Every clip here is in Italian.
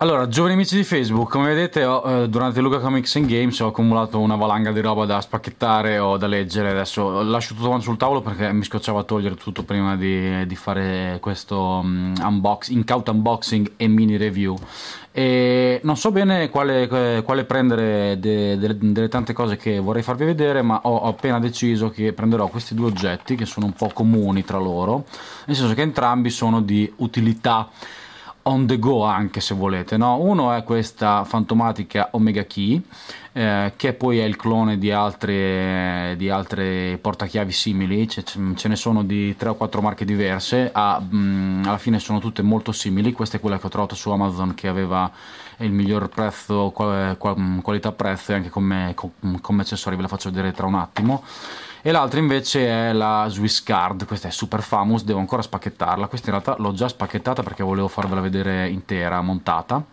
Allora, giovani amici di Facebook, come vedete ho, eh, durante Luca Comics and Games ho accumulato una valanga di roba da spacchettare o da leggere, adesso lascio tutto quanto sul tavolo perché mi scocciava a togliere tutto prima di, di fare questo um, unbox, incaut unboxing e mini review. E non so bene quale, quale prendere de, de, delle tante cose che vorrei farvi vedere, ma ho, ho appena deciso che prenderò questi due oggetti che sono un po' comuni tra loro, nel senso che entrambi sono di utilità on the go anche se volete. No? Uno è questa fantomatica Omega Key, eh, che poi è il clone di altre, di altre portachiavi simili, ce, ce, ne sono di 3 o 4 marche diverse, ah, mh, mm, alla fine sono tutte molto simili, questa è quella che ho trovato su Amazon che aveva il miglior prezzo, mm, qualità-prezzo e anche come, mm, come accessori, ve la faccio vedere tra un attimo e l'altra invece è la Swiss Card, questa è super famous, devo ancora spacchettarla, questa in realtà l'ho già spacchettata perché volevo farvela vedere intera, montata,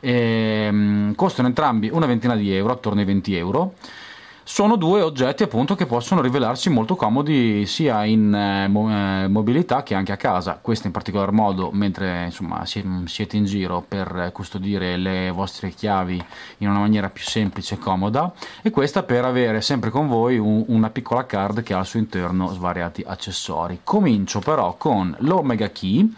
e, ehm, costano entrambi una ventina di euro, attorno ai 20 euro, sono due oggetti appunto che possono rivelarsi molto comodi sia in eh, eh mobilità che anche a casa questo in particolar modo mentre insomma siete in giro per custodire le vostre chiavi in una maniera più semplice e comoda e questa per avere sempre con voi un, una piccola card che ha al suo interno svariati accessori comincio però con l'omega key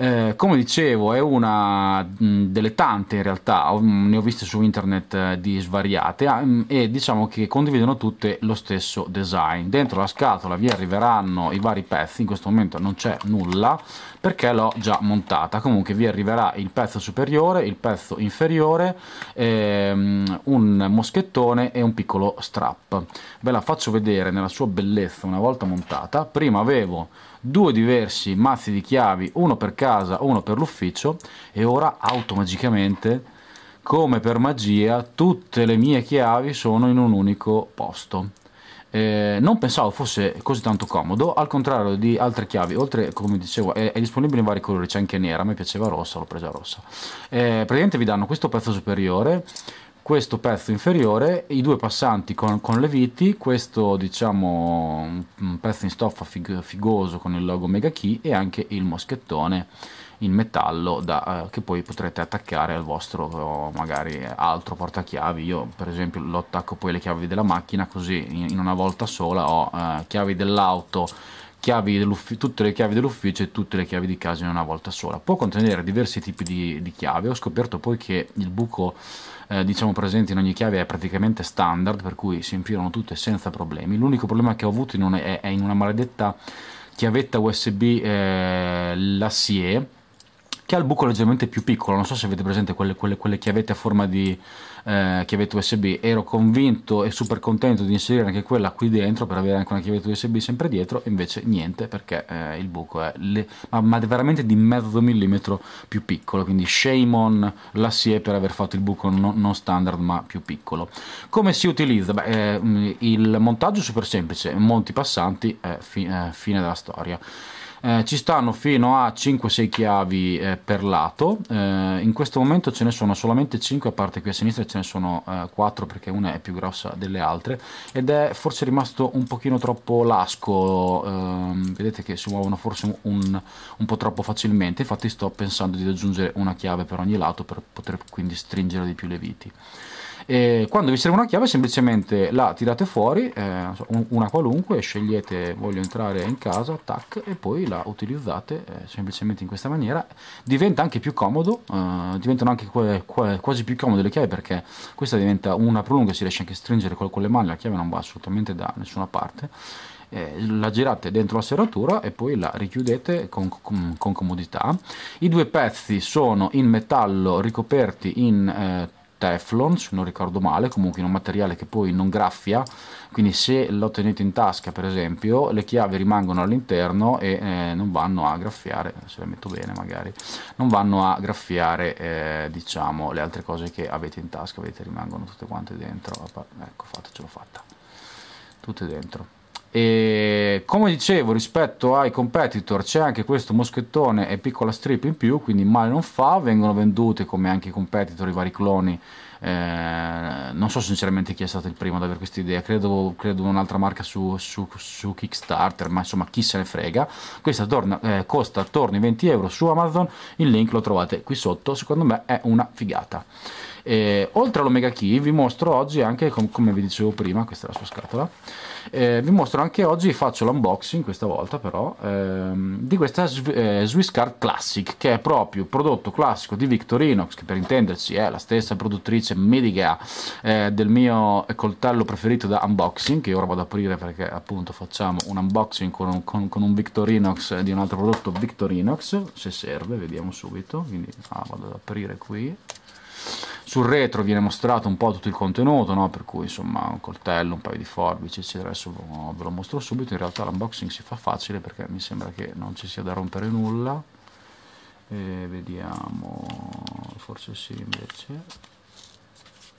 eh, come dicevo, è una mm, delle tante in realtà, mm, ne ho viste su internet eh, di svariate ah, mm, e diciamo che condividono tutte lo stesso design. Dentro la scatola vi arriveranno i vari pezzi, in questo momento non c'è nulla perché l'ho già montata. Comunque vi arriverà il pezzo superiore, il pezzo inferiore, ehm, un moschettone e un piccolo strap. Ve la faccio vedere nella sua bellezza una volta montata. Prima avevo due diversi mazzi di chiavi, uno per casa, uno per l'ufficio e ora automagicamente, come per magia tutte le mie chiavi sono in un unico posto eh, non pensavo fosse così tanto comodo al contrario di altre chiavi oltre come dicevo è, è disponibile in vari colori c'è anche nera a me piaceva rossa l'ho presa rossa eh, praticamente vi danno questo pezzo superiore questo pezzo inferiore, i due passanti con, con le viti, questo diciamo un pezzo in stoffa fig figoso con il logo Mega Key e anche il moschettone in metallo da, eh, che poi potrete attaccare al vostro eh, magari altro portachiavi io per esempio lo attacco poi alle chiavi della macchina così in, una volta sola ho eh, chiavi dell'auto chiavi tutte le chiavi dell'ufficio e tutte le chiavi di casa in una volta sola può contenere diversi tipi di, di chiavi ho scoperto poi che il buco eh, diciamo presenti in ogni chiave è praticamente standard, per cui si infilano tutte senza problemi. L'unico problema che ho avuto in una, è, è in una maledetta chiavetta USB eh, la SIE che ha il buco leggermente più piccolo, non so se avete presente quelle, quelle, quelle chiavette a forma di eh, chiavetta USB, ero convinto e super contento di inserire anche quella qui dentro per avere anche una chiavetta USB sempre dietro, invece niente perché eh, il buco è le, ma, ma, veramente di mezzo millimetro più piccolo, quindi shame on la SIE per aver fatto il buco no, non standard ma più piccolo. Come si utilizza? Beh, eh, il montaggio è super semplice, monti passanti, eh, fi, eh, fine della storia eh, ci stanno fino a 5-6 chiavi eh, per lato eh, in questo momento ce ne sono solamente 5 a parte qui a sinistra ce ne sono 4 eh, perché una è più grossa delle altre ed è forse rimasto un pochino troppo lasco ehm, vedete che si muovono forse un, un po' troppo facilmente infatti sto pensando di aggiungere una chiave per ogni lato per poter quindi stringere di più le viti e quando vi serve una chiave semplicemente la tirate fuori, eh, una qualunque, scegliete voglio entrare in casa, tac, e poi la utilizzate eh, semplicemente in questa maniera. Diventa anche più comodo, eh, diventano anche quasi più comode le chiavi perché questa diventa una prolunga, si riesce anche a stringere con, con le mani, la chiave non va assolutamente da nessuna parte. Eh, la girate dentro la serratura e poi la richiudete con, con, con comodità. I due pezzi sono in metallo ricoperti in eh, Teflon se non ricordo male comunque in un materiale che poi non graffia quindi se lo tenete in tasca per esempio le chiavi rimangono all'interno e eh, non vanno a graffiare se le metto bene magari non vanno a graffiare eh, diciamo le altre cose che avete in tasca vedete rimangono tutte quante dentro ecco fatta ce l'ho fatta tutte dentro e come dicevo, rispetto ai competitor c'è anche questo moschettone e piccola strip in più, quindi male non fa, vengono vendute come anche i competitor i vari cloni. Eh, non so sinceramente chi è stato il primo ad avere questa idea, credo, credo un'altra marca su, su, su, Kickstarter, ma insomma chi se ne frega. Questa torna, eh, costa attorno ai 20 euro su Amazon, il link lo trovate qui sotto, secondo me è una figata. E, oltre all'Omega Key vi mostro oggi anche, com come vi dicevo prima, questa è la sua scatola, eh, vi mostro anche oggi, faccio l'unboxing questa volta però, ehm, di questa eh, Swiss Card Classic, che è proprio il prodotto classico di Victorinox, che per intenderci è la stessa produttrice medica eh, del mio coltello preferito da unboxing, che ora vado ad aprire perché appunto facciamo un unboxing con un, con, con un Victorinox eh, di un altro prodotto Victorinox, se serve, vediamo subito, quindi ah, vado ad aprire qui sul retro viene mostrato un po' tutto il contenuto, no? per cui insomma un coltello, un paio di forbici, eccetera. Adesso ve lo mostro subito, in realtà l'unboxing si fa facile perché mi sembra che non ci sia da rompere nulla. E vediamo, forse sì invece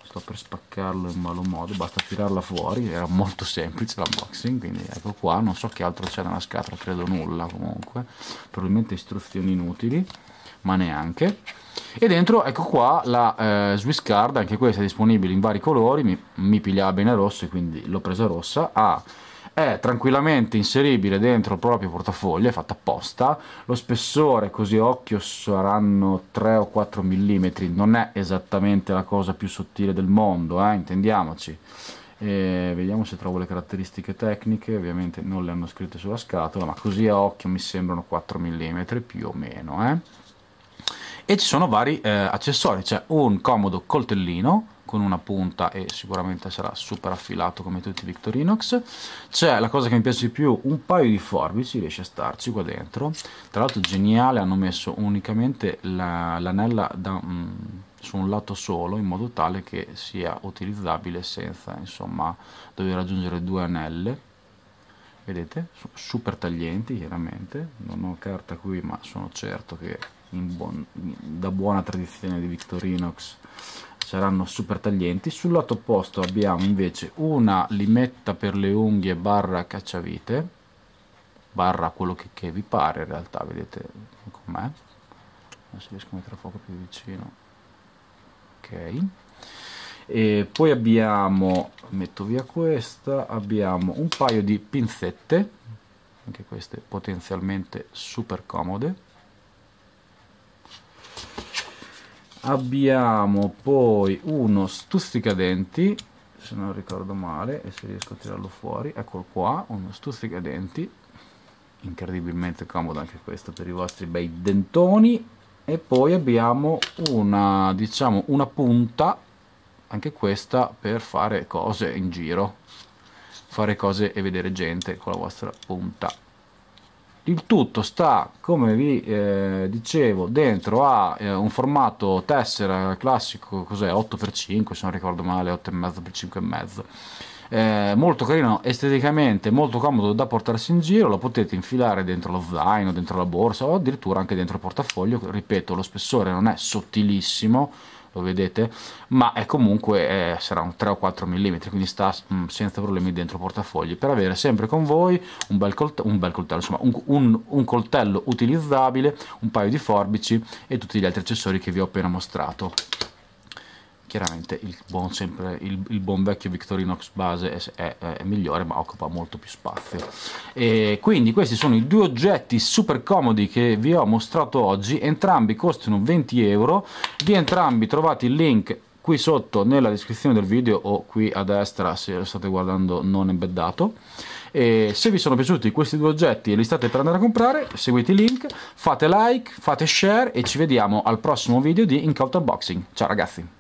sto per spaccarlo in malo modo, basta tirarla fuori, era molto semplice l'unboxing, quindi ecco qua, non so che altro c'è nella scatola, credo nulla comunque, probabilmente istruzioni inutili, ma neanche e dentro ecco qua la eh, Swiss Card anche questa è disponibile in vari colori mi, mi pigliava bene rosso e quindi l'ho presa rossa ah, è tranquillamente inseribile dentro il proprio portafoglio è fatta apposta lo spessore così occhio saranno 3 o 4 mm non è esattamente la cosa più sottile del mondo eh, intendiamoci e vediamo se trovo le caratteristiche tecniche ovviamente non le hanno scritte sulla scatola ma così a occhio mi sembrano 4 mm più o meno eh e ci sono vari eh, accessori c'è un comodo coltellino con una punta e sicuramente sarà super affilato come tutti i Victorinox c'è la cosa che mi piace di più un paio di forbici riesce a starci qua dentro tra l'altro geniale hanno messo unicamente l'anella la, mm, su un lato solo in modo tale che sia utilizzabile senza insomma dover aggiungere due anelle vedete super taglienti chiaramente non ho carta qui ma sono certo che buon, da buona tradizione di Victorinox saranno super taglienti sul lato opposto abbiamo invece una limetta per le unghie barra cacciavite barra quello che, che vi pare in realtà vedete com'è adesso riesco a mettere a fuoco più vicino ok e poi abbiamo metto via questa abbiamo un paio di pinzette anche queste potenzialmente super comode abbiamo poi uno stuzzicadenti se non ricordo male e se riesco a tirarlo fuori eccolo qua uno stuzzicadenti incredibilmente comodo anche questo per i vostri bei dentoni e poi abbiamo una diciamo una punta anche questa per fare cose in giro fare cose e vedere gente con la vostra punta il tutto sta come vi eh, dicevo dentro a eh, un formato tessera classico cos'è 8x5 se non ricordo male 8,5x5,5 eh, molto carino esteticamente molto comodo da portarsi in giro lo potete infilare dentro lo zaino dentro la borsa o addirittura anche dentro il portafoglio ripeto lo spessore non è sottilissimo lo vedete ma è comunque eh, sarà un 3 o 4 mm quindi sta mh, mm, senza problemi dentro portafogli per avere sempre con voi un bel, colt un bel coltello insomma un, un, un, coltello utilizzabile un paio di forbici e tutti gli altri accessori che vi ho appena mostrato chiaramente il buon, sempre, il, il buon vecchio Victorinox base è, è, è, migliore ma occupa molto più spazio e quindi questi sono i due oggetti super comodi che vi ho mostrato oggi entrambi costano 20 euro di entrambi trovate il link qui sotto nella descrizione del video o qui a destra se lo state guardando non embeddato e se vi sono piaciuti questi due oggetti e li state per andare a comprare seguite il link fate like fate share e ci vediamo al prossimo video di incauto unboxing ciao ragazzi